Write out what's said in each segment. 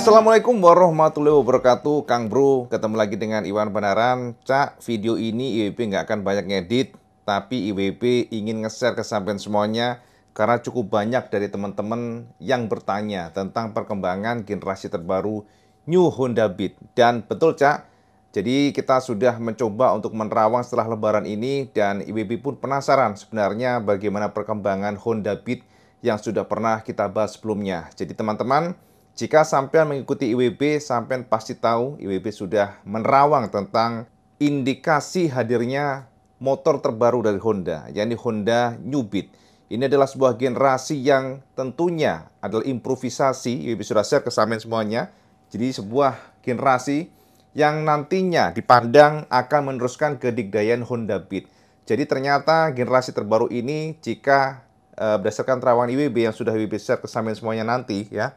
Assalamualaikum warahmatullahi wabarakatuh Kang Bro, ketemu lagi dengan Iwan Benaran Cak, video ini IWP nggak akan banyak ngedit Tapi IWP ingin nge-share ke sampean semuanya Karena cukup banyak dari teman-teman yang bertanya Tentang perkembangan generasi terbaru New Honda Beat Dan betul Cak, jadi kita sudah mencoba untuk menerawang setelah lebaran ini Dan IWP pun penasaran sebenarnya bagaimana perkembangan Honda Beat Yang sudah pernah kita bahas sebelumnya Jadi teman-teman jika sampean mengikuti IWB, sampean pasti tahu IWB sudah menerawang tentang indikasi hadirnya motor terbaru dari Honda, yakni Honda New Beat. Ini adalah sebuah generasi yang tentunya adalah improvisasi, IWB sudah share ke sampean semuanya. Jadi sebuah generasi yang nantinya dipandang akan meneruskan kedigdayaan Honda Beat. Jadi ternyata generasi terbaru ini jika eh, berdasarkan terawangan IWB yang sudah IWB share ke sampean semuanya nanti ya,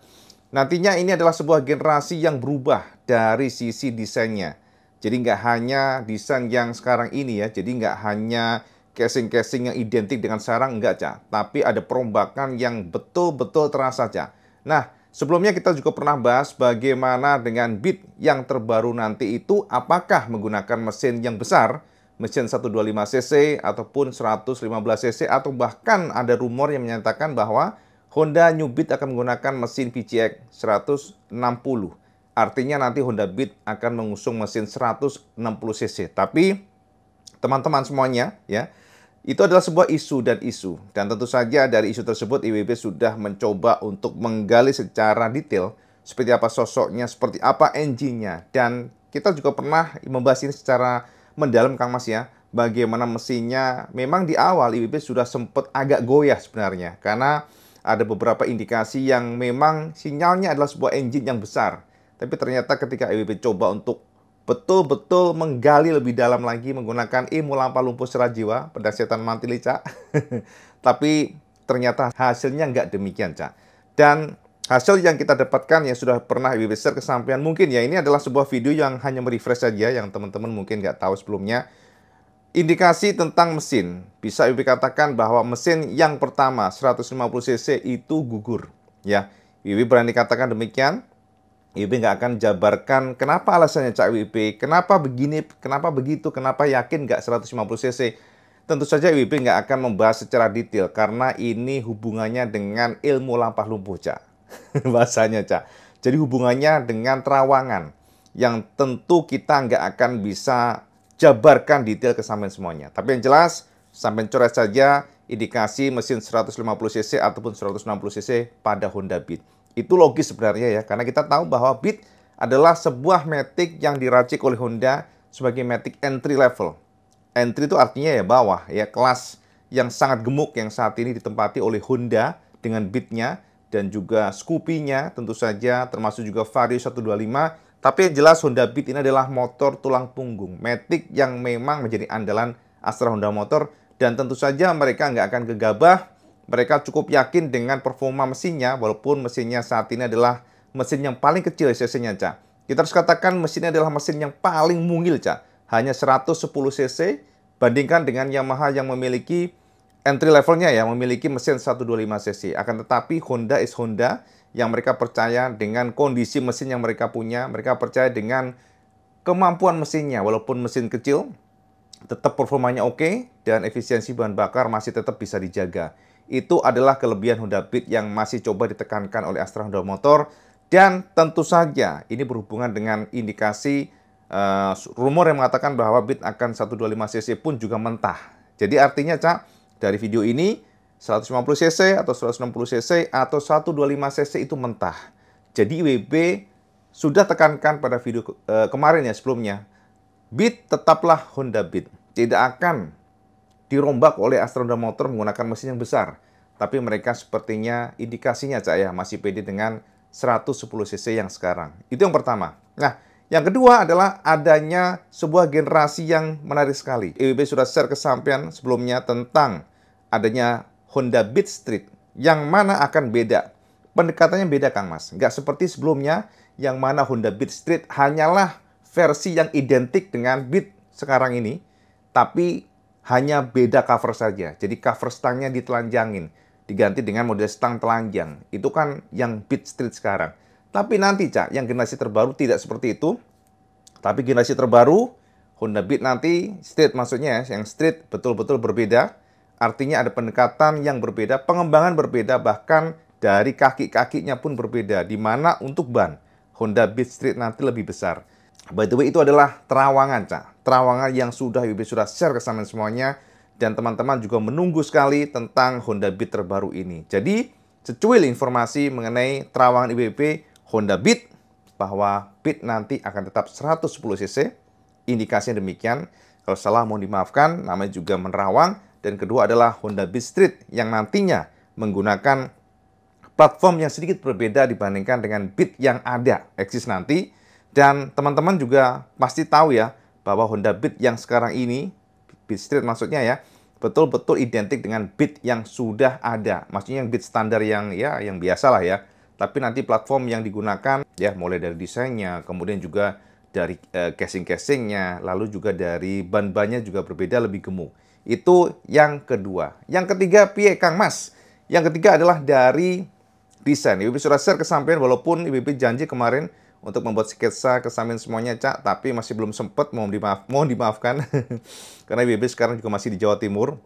Nantinya ini adalah sebuah generasi yang berubah dari sisi desainnya. Jadi nggak hanya desain yang sekarang ini ya, jadi nggak hanya casing-casing yang identik dengan sekarang enggak Cak. Tapi ada perombakan yang betul-betul terasa, Cak. Nah, sebelumnya kita juga pernah bahas bagaimana dengan bit yang terbaru nanti itu apakah menggunakan mesin yang besar, mesin 125cc ataupun 115cc atau bahkan ada rumor yang menyatakan bahwa Honda New Beat akan menggunakan mesin PCX 160. Artinya nanti Honda Beat akan mengusung mesin 160 cc. Tapi teman-teman semuanya ya, itu adalah sebuah isu dan isu. Dan tentu saja dari isu tersebut IWB sudah mencoba untuk menggali secara detail seperti apa sosoknya, seperti apa engine-nya. Dan kita juga pernah membahas ini secara mendalam Kang Mas ya. Bagaimana mesinnya memang di awal IWB sudah sempat agak goyah sebenarnya karena ada beberapa indikasi yang memang sinyalnya adalah sebuah engine yang besar. Tapi ternyata ketika EWP coba untuk betul-betul menggali lebih dalam lagi menggunakan ilmu lampa lumpuh serat jiwa, setan mati Tapi ternyata hasilnya nggak demikian, Cak. Dan hasil yang kita dapatkan yang sudah pernah EWP share kesampaian mungkin ya ini adalah sebuah video yang hanya merefresh saja yang teman-teman mungkin nggak tahu sebelumnya. Indikasi tentang mesin bisa Ibu katakan bahwa mesin yang pertama 150 cc itu gugur, ya. Ibu berani katakan demikian. Ibu nggak akan jabarkan kenapa alasannya Cak Ibu, kenapa begini, kenapa begitu, kenapa yakin nggak 150 cc. Tentu saja IWP nggak akan membahas secara detail karena ini hubungannya dengan ilmu lampah lumpuh, Cak. Bahasanya, Cak. Jadi hubungannya dengan terawangan yang tentu kita nggak akan bisa jabarkan detail ke sampean semuanya. Tapi yang jelas, sampai coret saja indikasi mesin 150cc ataupun 160cc pada Honda Beat. Itu logis sebenarnya ya, karena kita tahu bahwa Beat adalah sebuah Matic yang diracik oleh Honda sebagai Matic entry level. Entry itu artinya ya bawah, ya kelas yang sangat gemuk yang saat ini ditempati oleh Honda dengan Beatnya dan juga Scoopy-nya tentu saja termasuk juga Vario 125 tapi yang jelas Honda Beat ini adalah motor tulang punggung, Matic yang memang menjadi andalan Astra Honda Motor. Dan tentu saja mereka nggak akan gegabah, mereka cukup yakin dengan performa mesinnya, walaupun mesinnya saat ini adalah mesin yang paling kecil cc-nya, Ca. Kita harus katakan mesinnya adalah mesin yang paling mungil, Ca. Hanya 110 cc, bandingkan dengan Yamaha yang memiliki entry levelnya ya memiliki mesin 125 cc. Akan tetapi Honda is Honda yang mereka percaya dengan kondisi mesin yang mereka punya, mereka percaya dengan kemampuan mesinnya walaupun mesin kecil tetap performanya oke okay, dan efisiensi bahan bakar masih tetap bisa dijaga. Itu adalah kelebihan Honda Beat yang masih coba ditekankan oleh Astra Honda Motor dan tentu saja ini berhubungan dengan indikasi uh, rumor yang mengatakan bahwa Beat akan 125 cc pun juga mentah. Jadi artinya Cak dari video ini 150 cc atau 160 cc atau 125 cc itu mentah. Jadi WB sudah tekankan pada video ke eh, kemarin ya sebelumnya. Beat tetaplah Honda Beat. Tidak akan dirombak oleh Astra Honda Motor menggunakan mesin yang besar. Tapi mereka sepertinya indikasinya Cak ya masih pede dengan 110 cc yang sekarang. Itu yang pertama. Nah, yang kedua adalah adanya sebuah generasi yang menarik sekali. EWB sudah share kesampaian sebelumnya tentang adanya Honda Beat Street yang mana akan beda. Pendekatannya beda Kang Mas. Nggak seperti sebelumnya yang mana Honda Beat Street hanyalah versi yang identik dengan Beat sekarang ini, tapi hanya beda cover saja. Jadi cover stangnya ditelanjangin, diganti dengan model stang telanjang. Itu kan yang Beat Street sekarang. Tapi nanti, Cak, yang generasi terbaru tidak seperti itu. Tapi generasi terbaru, Honda Beat nanti, street maksudnya, yang street betul-betul berbeda. Artinya ada pendekatan yang berbeda, pengembangan berbeda, bahkan dari kaki-kakinya pun berbeda. Di mana untuk ban, Honda Beat Street nanti lebih besar. By the way, itu adalah terawangan, Cak. Terawangan yang sudah Yubi sudah share ke sama semuanya. Dan teman-teman juga menunggu sekali tentang Honda Beat terbaru ini. Jadi, secuil informasi mengenai terawangan Ibp Honda Beat bahwa Beat nanti akan tetap 110 cc. indikasinya demikian. Kalau salah mohon dimaafkan, namanya juga menerawang dan kedua adalah Honda Beat Street yang nantinya menggunakan platform yang sedikit berbeda dibandingkan dengan Beat yang ada eksis nanti dan teman-teman juga pasti tahu ya bahwa Honda Beat yang sekarang ini Beat Street maksudnya ya betul-betul identik dengan Beat yang sudah ada. Maksudnya yang Beat standar yang ya yang biasa lah ya. Tapi nanti platform yang digunakan ya mulai dari desainnya, kemudian juga dari eh, casing-casingnya, lalu juga dari ban-bannya juga berbeda lebih gemuk. Itu yang kedua. Yang ketiga, pie Kang Mas? Yang ketiga adalah dari desain. Ibu sudah share kesampaian walaupun Ibu janji kemarin untuk membuat sketsa kesampaian semuanya, Cak, tapi masih belum sempat, mohon, dimaaf, mohon dimaafkan. Karena Ibu sekarang juga masih di Jawa Timur.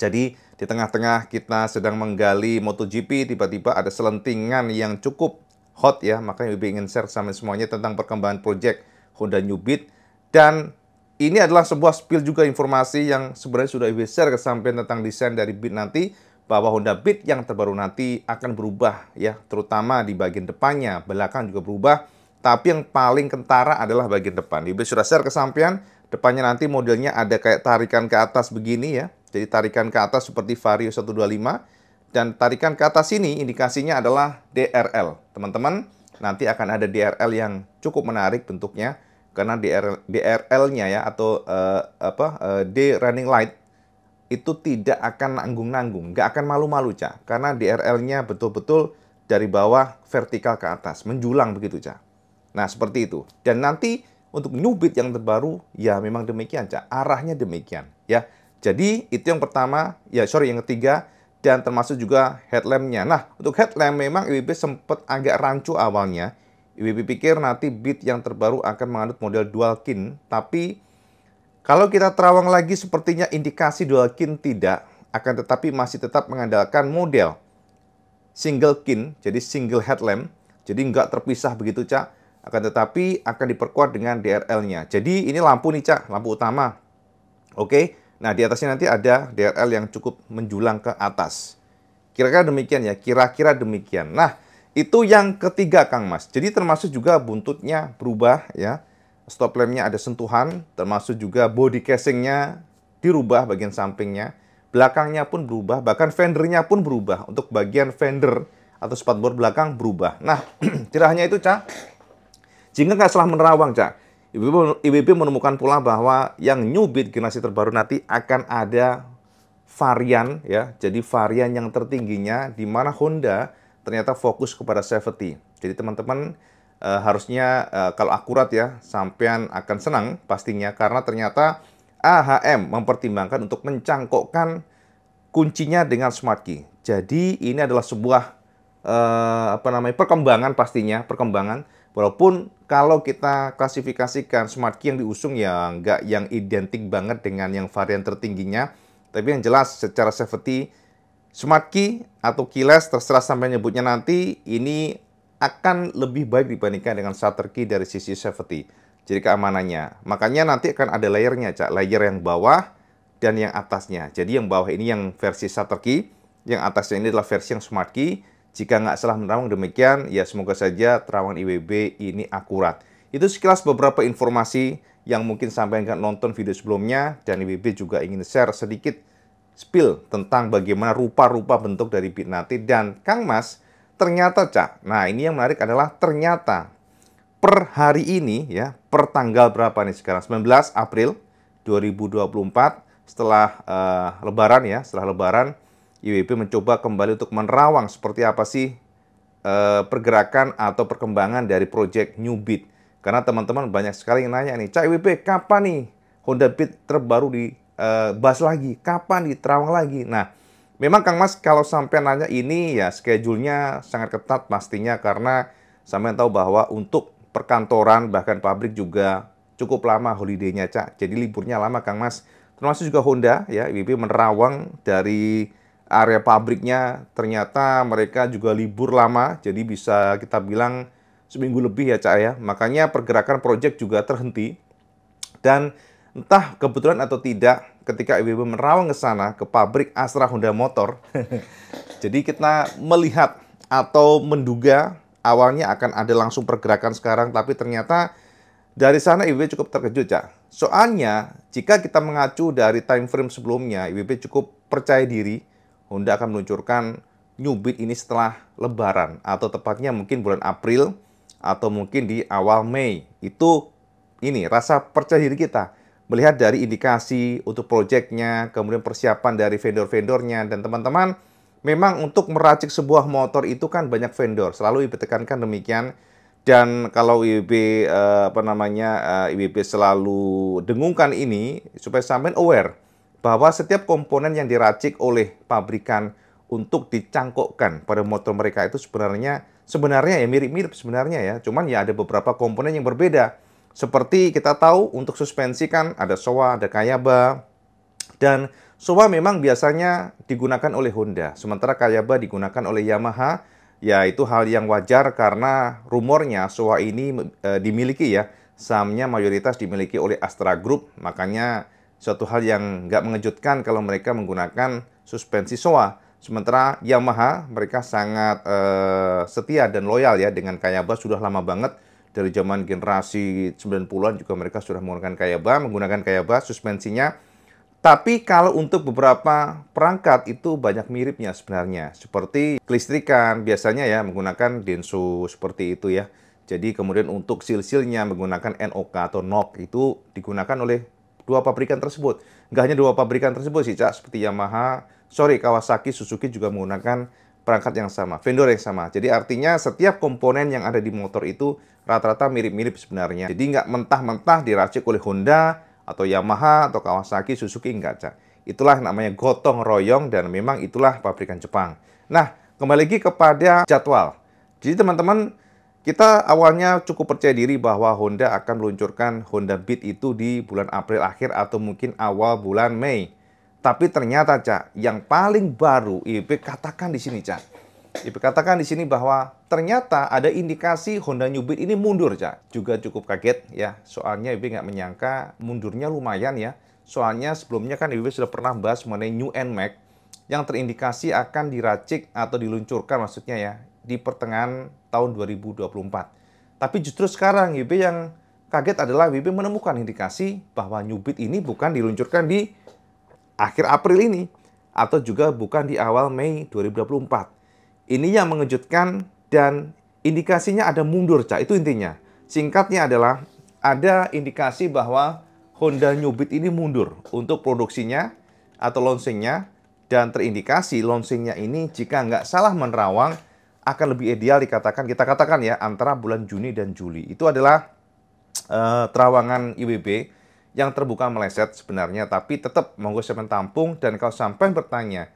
Jadi, di tengah-tengah kita sedang menggali MotoGP, tiba-tiba ada selentingan yang cukup hot ya, makanya Ibu ingin share sama semuanya tentang perkembangan proyek Honda New Beat dan ini adalah sebuah spill juga informasi yang sebenarnya sudah share ke sampean tentang desain dari Beat nanti bahwa Honda Beat yang terbaru nanti akan berubah ya, terutama di bagian depannya, belakang juga berubah. Tapi yang paling kentara adalah bagian depan. Ibu sudah share ke sampean, depannya nanti modelnya ada kayak tarikan ke atas begini ya. Jadi tarikan ke atas seperti Vario 125 dan tarikan ke atas ini indikasinya adalah DRL. Teman-teman, nanti akan ada DRL yang cukup menarik bentuknya karena DRL-nya ya atau uh, apa uh, D running light itu tidak akan nanggung-nanggung, nggak akan malu-malu, cak Karena DRL-nya betul-betul dari bawah vertikal ke atas, menjulang begitu, cak Nah, seperti itu. Dan nanti untuk new yang terbaru, ya memang demikian, cak Arahnya demikian, ya. Jadi, itu yang pertama, ya sorry, yang ketiga, dan termasuk juga headlampnya. Nah, untuk headlamp memang IWB sempat agak rancu awalnya, IWB pikir nanti bit yang terbaru akan mengandut model dual kin, tapi kalau kita terawang lagi sepertinya indikasi dual kin tidak, akan tetapi masih tetap mengandalkan model single kin, jadi single headlamp, jadi nggak terpisah begitu, Cak. Akan tetapi akan diperkuat dengan DRL-nya. Jadi ini lampu nih, Cak, lampu utama. Oke, nah di atasnya nanti ada DRL yang cukup menjulang ke atas. Kira-kira demikian ya, kira-kira demikian. Nah, itu yang ketiga Kang Mas. Jadi termasuk juga buntutnya berubah ya. Stop lampnya ada sentuhan, termasuk juga body casingnya dirubah bagian sampingnya. Belakangnya pun berubah, bahkan fendernya pun berubah. Untuk bagian fender atau spatbor belakang berubah. Nah, tidak hanya itu, Cak. Jika nggak salah menerawang, Cak. IBB, menemukan pula bahwa yang new bit generasi terbaru nanti akan ada varian ya. Jadi varian yang tertingginya di mana Honda ternyata fokus kepada safety. Jadi teman-teman e, harusnya e, kalau akurat ya, sampean akan senang pastinya karena ternyata AHM mempertimbangkan untuk mencangkokkan kuncinya dengan smart key. Jadi ini adalah sebuah e, apa namanya perkembangan pastinya perkembangan. Walaupun kalau kita klasifikasikan smart key yang diusung ya nggak yang identik banget dengan yang varian tertingginya, tapi yang jelas secara safety Smart key atau keyless, terserah sampai nyebutnya nanti, ini akan lebih baik dibandingkan dengan shutter key dari sisi safety. Jadi keamanannya. Makanya nanti akan ada layernya, Cak. Layer yang bawah dan yang atasnya. Jadi yang bawah ini yang versi shutter key, yang atasnya ini adalah versi yang smart key. Jika nggak salah menerawang demikian, ya semoga saja terawang IWB ini akurat. Itu sekilas beberapa informasi yang mungkin sampai nggak nonton video sebelumnya, dan IWB juga ingin share sedikit spill tentang bagaimana rupa-rupa bentuk dari Bitnati dan Kang Mas ternyata Cak. Nah, ini yang menarik adalah ternyata per hari ini ya, per tanggal berapa nih sekarang 19 April 2024 setelah uh, lebaran ya, setelah lebaran IWP mencoba kembali untuk menerawang seperti apa sih uh, pergerakan atau perkembangan dari project New Beat. Karena teman-teman banyak sekali yang nanya nih, Cak IWP kapan nih Honda Beat terbaru di Eh, bas bahas lagi. Kapan di Terawang lagi? Nah, memang Kang Mas kalau sampai nanya ini ya schedule-nya sangat ketat pastinya karena sampai tahu bahwa untuk perkantoran bahkan pabrik juga cukup lama holiday nya Cak. Jadi liburnya lama Kang Mas. Termasuk juga Honda ya, IBB menerawang dari area pabriknya ternyata mereka juga libur lama. Jadi bisa kita bilang seminggu lebih ya Cak ya. Makanya pergerakan proyek juga terhenti. Dan entah kebetulan atau tidak ketika ibu-ibu merawang ke sana ke pabrik Astra Honda Motor jadi kita melihat atau menduga awalnya akan ada langsung pergerakan sekarang tapi ternyata dari sana ibu cukup terkejut ya soalnya jika kita mengacu dari time frame sebelumnya ibu cukup percaya diri Honda akan meluncurkan new ini setelah lebaran atau tepatnya mungkin bulan April atau mungkin di awal Mei itu ini rasa percaya diri kita melihat dari indikasi untuk proyeknya, kemudian persiapan dari vendor-vendornya, dan teman-teman memang untuk meracik sebuah motor itu kan banyak vendor, selalu ditekankan demikian. Dan kalau IBB eh, apa namanya eh, IBB selalu dengungkan ini supaya sampai aware bahwa setiap komponen yang diracik oleh pabrikan untuk dicangkokkan pada motor mereka itu sebenarnya sebenarnya ya mirip-mirip sebenarnya ya, cuman ya ada beberapa komponen yang berbeda seperti kita tahu untuk suspensi kan ada Showa, ada Kayaba, dan Showa memang biasanya digunakan oleh Honda, sementara Kayaba digunakan oleh Yamaha, yaitu hal yang wajar karena rumornya Showa ini e, dimiliki ya, sahamnya mayoritas dimiliki oleh Astra Group, makanya suatu hal yang nggak mengejutkan kalau mereka menggunakan suspensi Showa. Sementara Yamaha mereka sangat e, setia dan loyal ya dengan Kayaba sudah lama banget dari zaman generasi 90-an juga mereka sudah menggunakan kayaba, menggunakan kayaba suspensinya. Tapi kalau untuk beberapa perangkat itu banyak miripnya sebenarnya. Seperti kelistrikan biasanya ya menggunakan denso seperti itu ya. Jadi kemudian untuk silsilnya menggunakan NOK atau NOK itu digunakan oleh dua pabrikan tersebut. Enggak hanya dua pabrikan tersebut sih, Cak. Seperti Yamaha, sorry, Kawasaki, Suzuki juga menggunakan perangkat yang sama, vendor yang sama. Jadi artinya setiap komponen yang ada di motor itu rata-rata mirip-mirip sebenarnya. Jadi nggak mentah-mentah diracik oleh Honda atau Yamaha atau Kawasaki, Suzuki nggak cak. Itulah namanya gotong royong dan memang itulah pabrikan Jepang. Nah kembali lagi kepada jadwal. Jadi teman-teman kita awalnya cukup percaya diri bahwa Honda akan meluncurkan Honda Beat itu di bulan April akhir atau mungkin awal bulan Mei. Tapi ternyata cak yang paling baru IP katakan di sini cak Dikatakan di sini bahwa ternyata ada indikasi Honda New Beat ini mundur, Cak. Juga cukup kaget ya, soalnya Ibu nggak menyangka mundurnya lumayan ya. Soalnya sebelumnya kan Ibu sudah pernah bahas mengenai New NMAX yang terindikasi akan diracik atau diluncurkan maksudnya ya di pertengahan tahun 2024. Tapi justru sekarang Ibu yang kaget adalah IB menemukan indikasi bahwa New Beat ini bukan diluncurkan di akhir April ini atau juga bukan di awal Mei 2024 ini yang mengejutkan dan indikasinya ada mundur, Cak. Itu intinya. Singkatnya adalah ada indikasi bahwa Honda New Beat ini mundur untuk produksinya atau launchingnya dan terindikasi launchingnya ini jika nggak salah menerawang akan lebih ideal dikatakan kita katakan ya antara bulan Juni dan Juli itu adalah uh, terawangan IWB yang terbuka meleset sebenarnya tapi tetap monggo saya tampung dan kalau sampai bertanya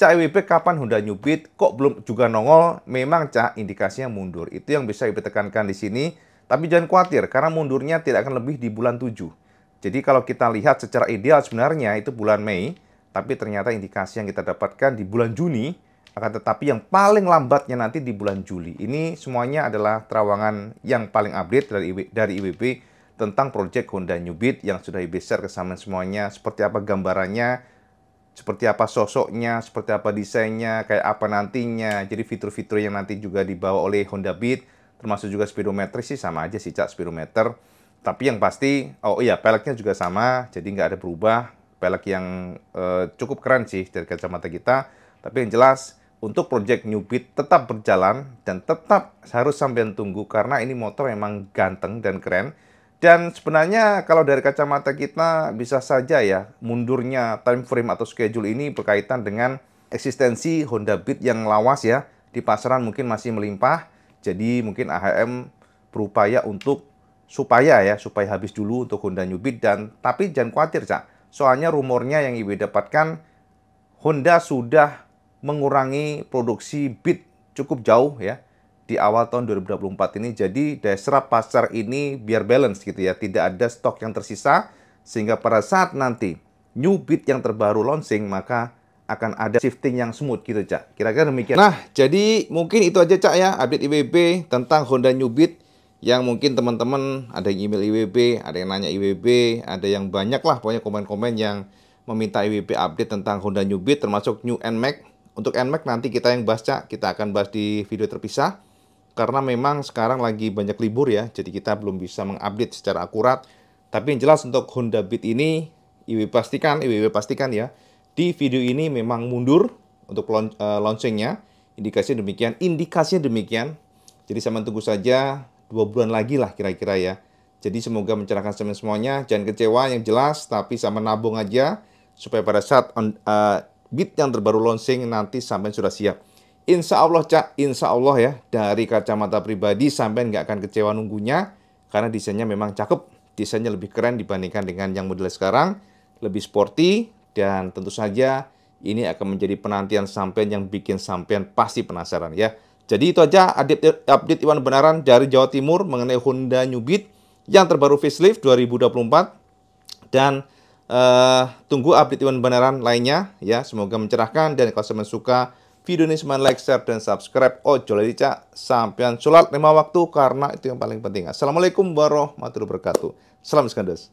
Cak IWB kapan Honda New Beat kok belum juga nongol? Memang Cak indikasinya mundur. Itu yang bisa IWP tekankan di sini. Tapi jangan khawatir karena mundurnya tidak akan lebih di bulan 7. Jadi kalau kita lihat secara ideal sebenarnya itu bulan Mei, tapi ternyata indikasi yang kita dapatkan di bulan Juni akan tetapi yang paling lambatnya nanti di bulan Juli. Ini semuanya adalah terawangan yang paling update dari IWB, dari IWB tentang proyek Honda New Beat yang sudah dibesar share ke semuanya seperti apa gambarannya seperti apa sosoknya, seperti apa desainnya, kayak apa nantinya. Jadi fitur-fitur yang nanti juga dibawa oleh Honda Beat, termasuk juga speedometer sih sama aja sih, Cak, speedometer. Tapi yang pasti, oh iya, peleknya juga sama, jadi nggak ada berubah. Pelek yang eh, cukup keren sih dari kacamata kita. Tapi yang jelas, untuk Project New Beat tetap berjalan dan tetap harus sampean tunggu karena ini motor memang ganteng dan keren dan sebenarnya kalau dari kacamata kita bisa saja ya mundurnya time frame atau schedule ini berkaitan dengan eksistensi Honda Beat yang lawas ya di pasaran mungkin masih melimpah. Jadi mungkin AHM berupaya untuk supaya ya supaya habis dulu untuk Honda New Beat dan tapi jangan khawatir cak. Soalnya rumornya yang ibu dapatkan Honda sudah mengurangi produksi Beat cukup jauh ya di awal tahun 2024 ini. Jadi daya serap pasar ini biar balance gitu ya, tidak ada stok yang tersisa sehingga pada saat nanti new bid yang terbaru launching maka akan ada shifting yang smooth gitu Cak. Kira-kira demikian. Nah, jadi mungkin itu aja Cak ya update IWB tentang Honda New Beat yang mungkin teman-teman ada yang email IWB, ada yang nanya IWB, ada yang banyak lah pokoknya komen-komen yang meminta IWB update tentang Honda New Beat termasuk New NMAX. Untuk NMAX nanti kita yang bahas Cak, kita akan bahas di video terpisah karena memang sekarang lagi banyak libur ya, jadi kita belum bisa mengupdate secara akurat. Tapi yang jelas untuk Honda Beat ini, IW pastikan, iwi pastikan ya, di video ini memang mundur untuk eh, launchingnya. Indikasinya demikian, indikasinya demikian. Jadi sama tunggu saja dua bulan lagi lah kira-kira ya. Jadi semoga mencerahkan semen semuanya. Jangan kecewa yang jelas, tapi sama nabung aja supaya pada saat on, uh, beat yang terbaru launching nanti sampai sudah siap. Insya Allah, Cak. Insya Allah ya. Dari kacamata pribadi, sampai nggak akan kecewa nunggunya. Karena desainnya memang cakep. Desainnya lebih keren dibandingkan dengan yang model sekarang. Lebih sporty. Dan tentu saja ini akan menjadi penantian sampean yang bikin sampean pasti penasaran ya. Jadi itu aja update, update Iwan Benaran dari Jawa Timur mengenai Honda New Beat yang terbaru facelift 2024 dan uh, tunggu update Iwan Beneran lainnya ya. Semoga mencerahkan dan kalau semen suka video ini semuanya like, share, dan subscribe. Ojo oh, cak sampean sholat lima waktu karena itu yang paling penting. Assalamualaikum warahmatullahi wabarakatuh. Salam sekandas.